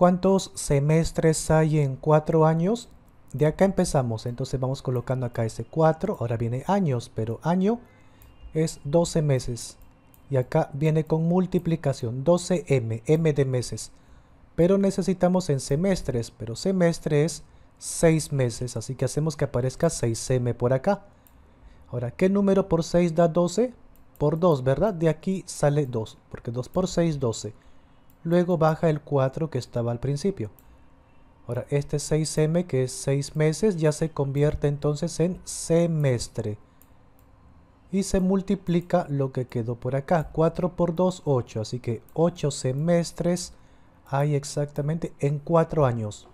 ¿Cuántos semestres hay en cuatro años? De acá empezamos, entonces vamos colocando acá ese 4, ahora viene años, pero año es 12 meses. Y acá viene con multiplicación, 12m, m de meses. Pero necesitamos en semestres, pero semestre es 6 meses, así que hacemos que aparezca 6m por acá. Ahora, ¿qué número por 6 da 12? Por 2, ¿verdad? De aquí sale 2, porque 2 por 6, 12. Luego baja el 4 que estaba al principio. Ahora, este 6M que es 6 meses ya se convierte entonces en semestre. Y se multiplica lo que quedó por acá. 4 por 2, 8. Así que 8 semestres hay exactamente en 4 años.